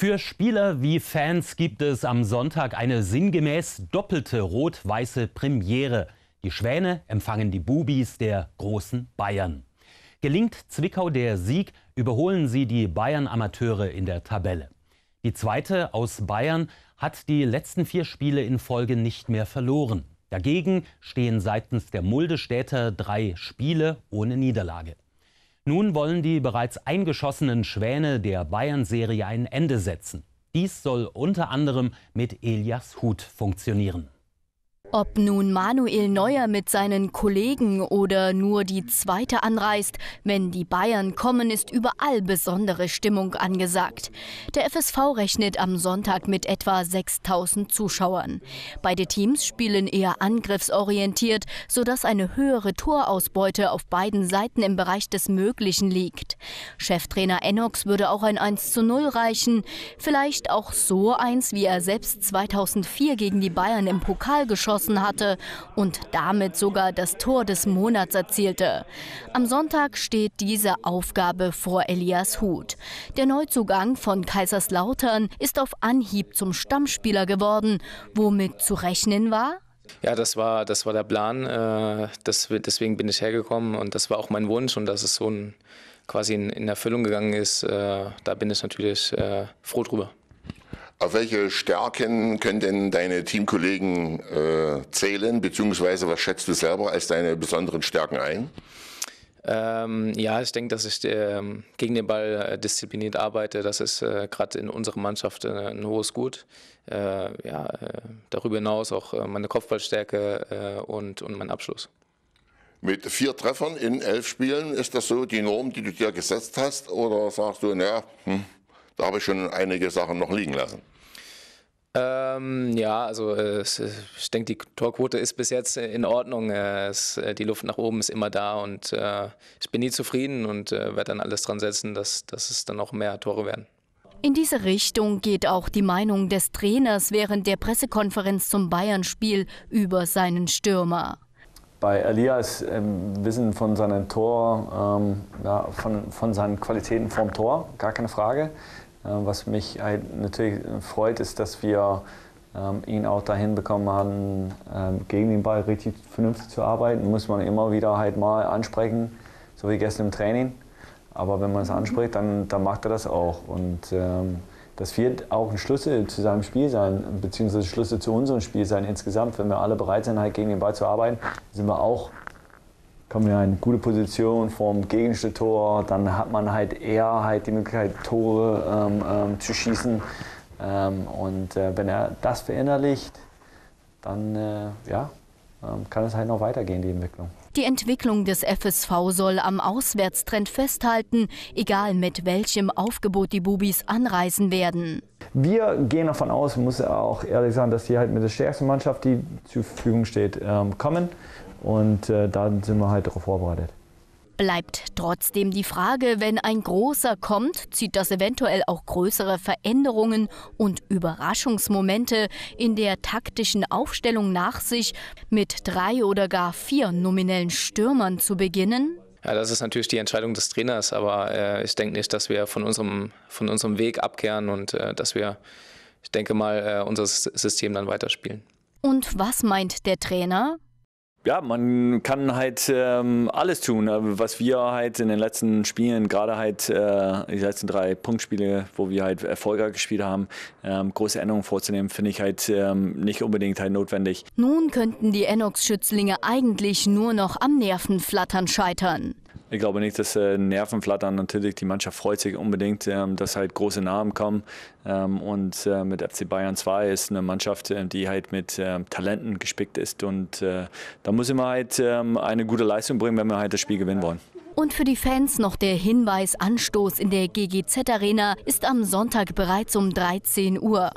Für Spieler wie Fans gibt es am Sonntag eine sinngemäß doppelte rot-weiße Premiere. Die Schwäne empfangen die Bubis der großen Bayern. Gelingt Zwickau der Sieg, überholen sie die Bayern-Amateure in der Tabelle. Die zweite aus Bayern hat die letzten vier Spiele in Folge nicht mehr verloren. Dagegen stehen seitens der Muldestädter drei Spiele ohne Niederlage. Nun wollen die bereits eingeschossenen Schwäne der Bayern-Serie ein Ende setzen. Dies soll unter anderem mit Elias Hut funktionieren. Ob nun Manuel Neuer mit seinen Kollegen oder nur die zweite anreist, wenn die Bayern kommen, ist überall besondere Stimmung angesagt. Der FSV rechnet am Sonntag mit etwa 6000 Zuschauern. Beide Teams spielen eher angriffsorientiert, sodass eine höhere Torausbeute auf beiden Seiten im Bereich des Möglichen liegt. Cheftrainer Enox würde auch ein 1 zu 0 reichen, vielleicht auch so eins, wie er selbst 2004 gegen die Bayern im Pokal geschossen geschossen hatte und damit sogar das Tor des Monats erzielte. Am Sonntag steht diese Aufgabe vor Elias Huth. Der Neuzugang von Kaiserslautern ist auf Anhieb zum Stammspieler geworden, womit zu rechnen war? Ja, das war, das war der Plan. Äh, das, deswegen bin ich hergekommen und das war auch mein Wunsch und dass es so ein, quasi in, in Erfüllung gegangen ist, äh, da bin ich natürlich äh, froh drüber. Auf welche Stärken können denn deine Teamkollegen äh, zählen, beziehungsweise was schätzt du selber als deine besonderen Stärken ein? Ähm, ja, ich denke, dass ich äh, gegen den Ball äh, diszipliniert arbeite. Das ist äh, gerade in unserer Mannschaft äh, ein hohes Gut. Äh, ja, darüber hinaus auch meine Kopfballstärke und, und mein Abschluss. Mit vier Treffern in elf Spielen ist das so die Norm, die du dir gesetzt hast? Oder sagst du, naja, hm, da habe ich schon einige Sachen noch liegen lassen. Ähm, ja, also äh, äh ich denke, die Torquote ist bis jetzt äh, in Ordnung. Äh, es, äh, die Luft nach oben ist immer da und ich bin nie zufrieden und werde dann alles dran setzen, dass, dass es dann noch mehr Tore werden. In diese Richtung geht auch die Meinung des Trainers während der Pressekonferenz zum Bayern-Spiel über seinen Stürmer. Bei Elias im ähm, Wissen von seinen Tor, ähm, ja, von, von seinen Qualitäten vorm Tor, gar keine Frage. Äh, was mich halt natürlich äh, freut, ist, dass wir ähm, ihn auch dahin bekommen haben, ähm, gegen den Ball richtig vernünftig zu arbeiten. Muss man immer wieder halt mal ansprechen, so wie gestern im Training. Aber wenn man es mhm. anspricht, dann, dann macht er das auch. Und ähm, das wird auch ein Schlüssel zu seinem Spiel sein, beziehungsweise Schlüssel zu unserem Spiel sein insgesamt. Wenn wir alle bereit sind, halt gegen den Ball zu arbeiten, sind wir auch kommen wir in eine gute Position vorm Tor, Dann hat man halt eher halt die Möglichkeit, Tore ähm, ähm, zu schießen. Ähm, und äh, wenn er das verinnerlicht, dann äh, ja, ähm, kann es halt noch weitergehen, die Entwicklung. Die Entwicklung des FSV soll am Auswärtstrend festhalten, egal mit welchem Aufgebot die Bubis anreisen werden. Wir gehen davon aus, muss auch ehrlich sagen, dass die halt mit der stärksten Mannschaft, die zur Verfügung steht, ähm, kommen. Und äh, da sind wir halt darauf vorbereitet. Bleibt trotzdem die Frage, wenn ein großer kommt, zieht das eventuell auch größere Veränderungen und Überraschungsmomente in der taktischen Aufstellung nach sich, mit drei oder gar vier nominellen Stürmern zu beginnen? Ja, das ist natürlich die Entscheidung des Trainers, aber äh, ich denke nicht, dass wir von unserem, von unserem Weg abkehren und äh, dass wir, ich denke mal, äh, unser System dann weiterspielen. Und was meint der Trainer? ja, man kann halt ähm, alles tun, äh, was wir halt in den letzten Spielen, gerade halt äh, die letzten drei Punktspiele, wo wir halt erfolgreich gespielt haben, ähm, große Änderungen vorzunehmen, finde ich halt ähm, nicht unbedingt halt notwendig. Nun könnten die Enox-Schützlinge eigentlich nur noch am Nervenflattern scheitern. Ich glaube nicht, dass äh, Nerven flattern. Natürlich, die Mannschaft freut sich unbedingt, ähm, dass halt große Namen kommen. Ähm, und äh, mit FC Bayern 2 ist eine Mannschaft, äh, die halt mit ähm, Talenten gespickt ist. Und äh, da muss immer halt ähm, eine gute Leistung bringen, wenn wir halt das Spiel gewinnen wollen. Und für die Fans noch der Hinweis, Anstoß in der GGZ Arena ist am Sonntag bereits um 13 Uhr.